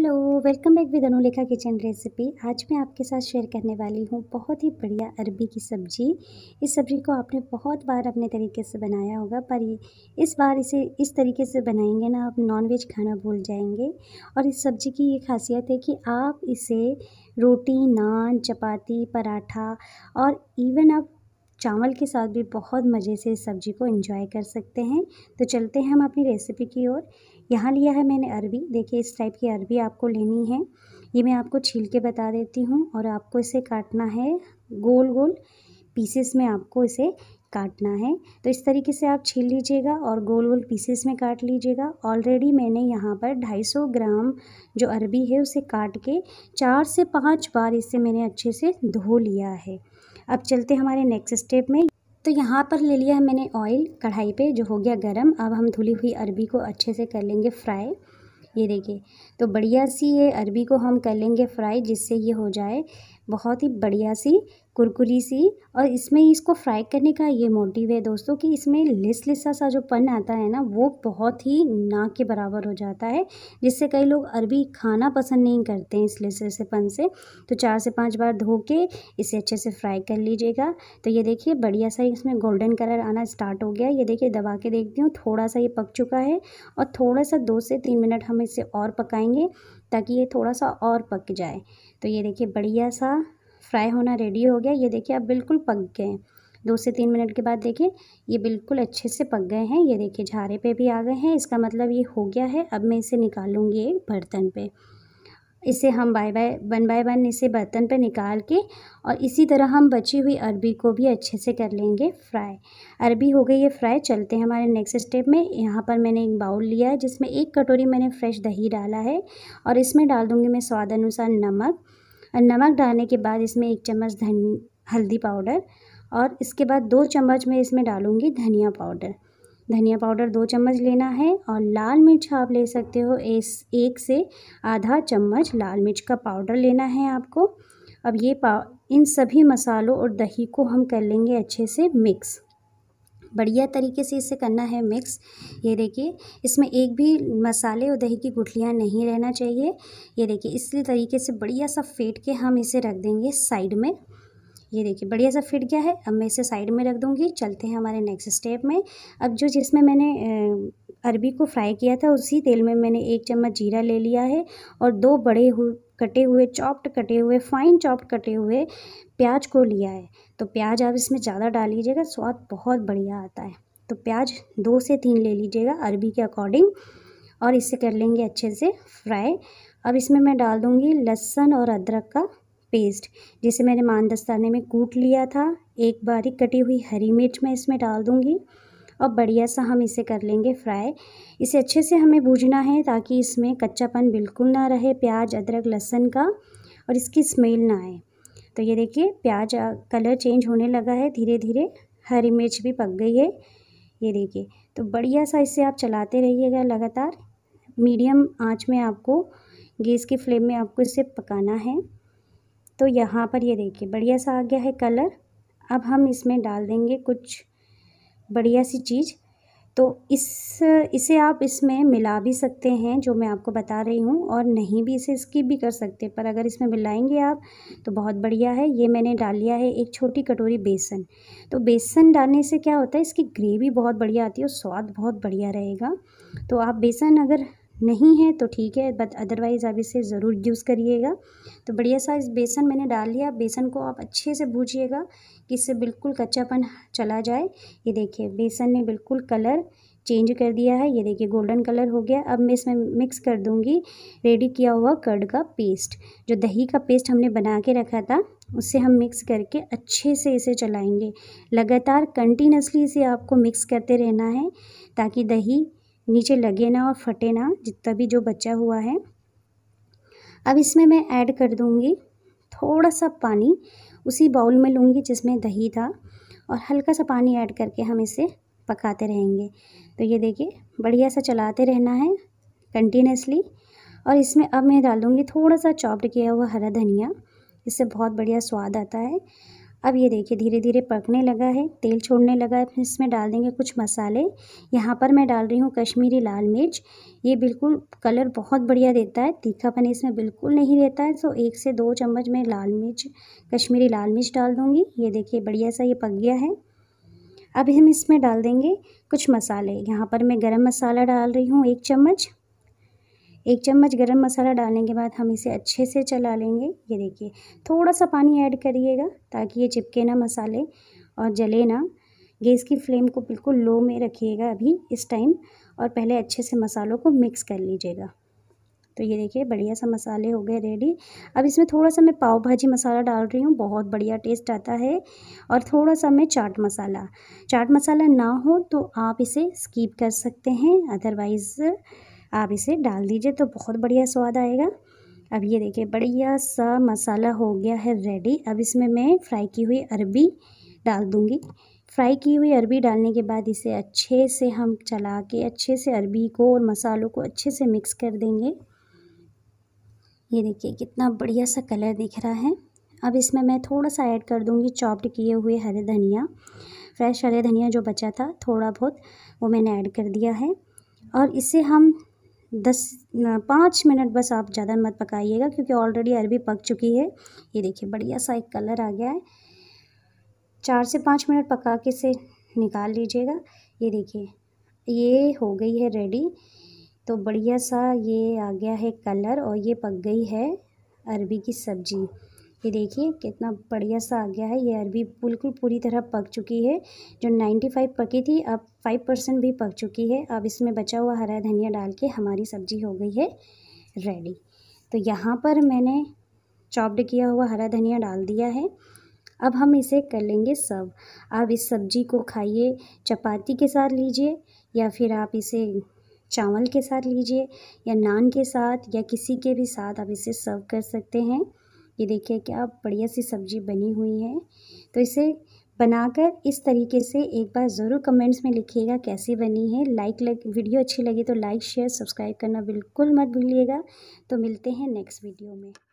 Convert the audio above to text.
hello welcome back with Anulekha kitchen recipe आज मैं आपके साथ शेयर करने वाली हूँ बहुत ही बढ़िया अरबी की सब्ज़ी इस सब्ज़ी को आपने बहुत बार अपने तरीके से बनाया होगा पर इस बार इसे इस तरीके से बनाएंगे ना आप नॉनवेज खाना भूल जाएंगे और इस सब्ज़ी की ये खासियत है कि आप इसे रोटी नान चपाती पराठा और इवन आप चावल के साथ भी बहुत मज़े से इस सब्ज़ी को इंजॉय कर सकते हैं तो चलते हैं हम अपनी रेसिपी की ओर यहाँ लिया है मैंने अरबी देखिए इस टाइप की अरबी आपको लेनी है ये मैं आपको छील के बता देती हूँ और आपको इसे काटना है गोल गोल पीसेस में आपको इसे काटना है तो इस तरीके से आप छील लीजिएगा और गोल गोल पीसेस में काट लीजिएगा ऑलरेडी मैंने यहाँ पर 250 ग्राम जो अरबी है उसे काट के चार से पाँच बार इसे मैंने अच्छे से धो लिया है अब चलते हमारे नेक्स्ट स्टेप में तो यहाँ पर ले लिया है मैंने ऑयल कढ़ाई पे जो हो गया गरम अब हम धुली हुई अरबी को अच्छे से कर लेंगे फ्राई ये देखिए तो बढ़िया सी ये अरबी को हम कर लेंगे फ्राई जिससे ये हो जाए बहुत ही बढ़िया सी कुरकुरी सी और इसमें इसको फ्राई करने का ये मोटिव है दोस्तों कि इसमें लिस लिसा सा जो पन आता है ना वो बहुत ही ना के बराबर हो जाता है जिससे कई लोग अरबी खाना पसंद नहीं करते हैं इस लिस लिसे पन से तो चार से पांच बार धो के इसे अच्छे से फ्राई कर लीजिएगा तो ये देखिए बढ़िया सा इसमें गोल्डन कलर आना स्टार्ट हो गया ये देखिए दबा के देखती हूँ थोड़ा सा ये पक चुका है और थोड़ा सा दो से तीन मिनट हम इसे और पकाएँगे ताकि ये थोड़ा सा और पक जाए तो ये देखिए बढ़िया सा फ्राई होना रेडी हो गया ये देखिए अब बिल्कुल पक गए हैं दो से तीन मिनट के बाद देखिए ये बिल्कुल अच्छे से पक गए हैं ये देखिए झारे पे भी आ गए हैं इसका मतलब ये हो गया है अब मैं इसे निकालूंगी एक बर्तन पे इसे हम by by one by one इसे बर्तन पे निकाल के और इसी तरह हम बची हुई अरबी को भी अच्छे से कर लेंगे फ्राई अरबी हो गई है फ्राई चलते हैं हमारे नेक्स्ट स्टेप में यहाँ पर मैंने एक बाउल लिया है जिसमें एक कटोरी मैंने फ्रेश दही डाला है और इसमें डाल दूँगी मैं स्वाद अनुसार नमक और नमक डालने के बाद इसमें एक चम्मच धन हल्दी पाउडर और इसके बाद दो चम्मच मैं इसमें डालूँगी धनिया पाउडर धनिया पाउडर दो चम्मच लेना है और लाल मिर्च आप ले सकते हो इस एक से आधा चम्मच लाल मिर्च का पाउडर लेना है आपको अब ये पा इन सभी मसालों और दही को हम कर लेंगे अच्छे से मिक्स बढ़िया तरीके से इसे करना है मिक्स ये देखिए इसमें एक भी मसाले और दही की गुठलियाँ नहीं रहना चाहिए ये देखिए इसलिए तरीके से बढ़िया सा फेंट के हम इसे रख देंगे साइड में ये देखिए बढ़िया सा फिट गया है अब मैं इसे साइड में रख दूँगी चलते हैं हमारे नेक्स्ट स्टेप में अब जो जिसमें मैंने अरबी को फ्राई किया था उसी तेल में मैंने एक चम्मच जीरा ले लिया है और दो बड़े कटे हुए चॉप्ड कटे हुए फाइन चॉप्ड कटे हुए प्याज को लिया है तो प्याज आप इसमें ज़्यादा डाल लीजिएगा स्वाद बहुत बढ़िया आता है तो प्याज दो से तीन ले लीजिएगा अरबी के अकॉर्डिंग और इसे कर लेंगे अच्छे से फ्राई अब इसमें मैं डाल दूँगी लहसुन और अदरक का पेस्ट जिसे मैंने मान दस्ताने में कूट लिया था एक बारीक कटी हुई हरी मिर्च मैं इसमें डाल दूँगी अब बढ़िया सा हम इसे कर लेंगे फ्राई इसे अच्छे से हमें भूजना है ताकि इसमें कच्चापन बिल्कुल ना रहे प्याज अदरक लहसन का और इसकी स्मेल ना आए तो ये देखिए प्याज कलर चेंज होने लगा है धीरे धीरे हरी मिर्च भी पक गई है ये देखिए तो बढ़िया सा इसे आप चलाते रहिएगा लगातार मीडियम आंच में आपको गैस की फ्लेम में आपको इसे पकाना है तो यहाँ पर ये देखिए बढ़िया सा आ गया है कलर अब हम इसमें डाल देंगे कुछ बढ़िया सी चीज़ तो इस इसे आप इसमें मिला भी सकते हैं जो मैं आपको बता रही हूँ और नहीं भी इसे स्किप भी कर सकते पर अगर इसमें मिलाएंगे आप तो बहुत बढ़िया है ये मैंने डाल लिया है एक छोटी कटोरी बेसन तो बेसन डालने से क्या होता है इसकी ग्रेवी बहुत बढ़िया आती है और स्वाद बहुत बढ़िया रहेगा तो आप बेसन अगर नहीं है तो ठीक है बट अदरवाइज़ आप इसे ज़रूर यूज़ करिएगा तो बढ़िया सा इस बेसन मैंने डाल लिया बेसन को आप अच्छे से भूजिएगा कि इससे बिल्कुल कच्चापन चला जाए ये देखिए बेसन ने बिल्कुल कलर चेंज कर दिया है ये देखिए गोल्डन कलर हो गया अब मैं इसमें मिक्स कर दूंगी रेडी किया हुआ कर्ड का पेस्ट जो दही का पेस्ट हमने बना के रखा था उससे हम मिक्स करके अच्छे से इसे चलाएंगे लगातार कंटिन्यूसली इसे आपको मिक्स करते रहना है ताकि दही नीचे लगे ना और फटे ना जितना भी जो बचा हुआ है अब इसमें मैं ऐड कर दूँगी थोड़ा सा पानी उसी बाउल में लूँगी जिसमें दही था और हल्का सा पानी ऐड करके हम इसे पकाते रहेंगे तो ये देखिए बढ़िया सा चलाते रहना है कंटिन्यूसली और इसमें अब मैं डाल दूँगी थोड़ा सा चॉप्ड किया हुआ हरा धनिया इससे बहुत बढ़िया स्वाद आता है अब ये देखिए धीरे धीरे पकने लगा है तेल छोड़ने लगा है फिर इसमें डाल देंगे कुछ मसाले यहाँ पर मैं डाल रही हूँ कश्मीरी लाल मिर्च ये बिल्कुल कलर बहुत बढ़िया देता है तीखापन इसमें बिल्कुल नहीं रहता है सो तो एक से दो चम्मच मैं लाल मिर्च कश्मीरी लाल मिर्च डाल दूँगी ये देखिए बढ़िया सा ये पक गया है अब हम इसमें डाल देंगे कुछ मसाले यहाँ पर मैं गरम मसाला डाल रही हूँ एक चम्मच एक चम्मच गरम मसाला डालने के बाद हम इसे अच्छे से चला लेंगे ये देखिए थोड़ा सा पानी ऐड करिएगा ताकि ये चिपके ना मसाले और जले ना गैस की फ्लेम को बिल्कुल लो में रखिएगा अभी इस टाइम और पहले अच्छे से मसालों को मिक्स कर लीजिएगा तो ये देखिए बढ़िया सा मसाले हो गए रेडी अब इसमें थोड़ा सा मैं पाव भाजी मसाला डाल रही हूँ बहुत बढ़िया टेस्ट आता है और थोड़ा सा मैं चाट मसाला चाट मसाला ना हो तो आप इसे स्कीप कर सकते हैं अदरवाइज़ आप इसे डाल दीजिए तो बहुत बढ़िया स्वाद आएगा अब ये देखिए बढ़िया सा मसाला हो गया है रेडी अब इसमें मैं फ्राई की हुई अरबी डाल दूँगी फ्राई की हुई अरबी डालने के बाद इसे अच्छे से हम चला के अच्छे से अरबी को और मसालों को अच्छे से मिक्स कर देंगे ये देखिए कितना बढ़िया सा कलर दिख रहा है अब इसमें मैं थोड़ा सा ऐड कर दूँगी चॉप्ड किए हुए हरे धनिया फ्रेश हरे धनिया जो बचा था थोड़ा बहुत वो मैंने ऐड कर दिया है और इसे हम दस पाँच मिनट बस आप ज़्यादा मत पकाइएगा क्योंकि ऑलरेडी अरबी पक चुकी है ये देखिए बढ़िया सा एक कलर आ गया है चार से पाँच मिनट पका के से निकाल लीजिएगा ये देखिए ये हो गई है रेडी तो बढ़िया सा ये आ गया है कलर और ये पक गई है अरबी की सब्ज़ी ये देखिए कितना बढ़िया सा आ गया है ये अरबी बिल्कुल पूरी तरह पक चुकी है जो नाइन्टी फाइव पकी थी अब फाइव परसेंट भी पक चुकी है अब इसमें बचा हुआ हरा धनिया डाल के हमारी सब्ज़ी हो गई है रेडी तो यहाँ पर मैंने चॉप्ड किया हुआ हरा धनिया डाल दिया है अब हम इसे कर लेंगे सर्व आप इस सब्जी को खाइए चपाती के साथ लीजिए या फिर आप इसे चावल के साथ लीजिए या नान के साथ या किसी के भी साथ आप इसे सर्व कर सकते हैं ये देखिए क्या बढ़िया सी सब्जी बनी हुई है तो इसे बनाकर इस तरीके से एक बार ज़रूर कमेंट्स में लिखिएगा कैसी बनी है लाइक लग वीडियो अच्छी लगी तो लाइक शेयर सब्सक्राइब करना बिल्कुल मत भूलिएगा तो मिलते हैं नेक्स्ट वीडियो में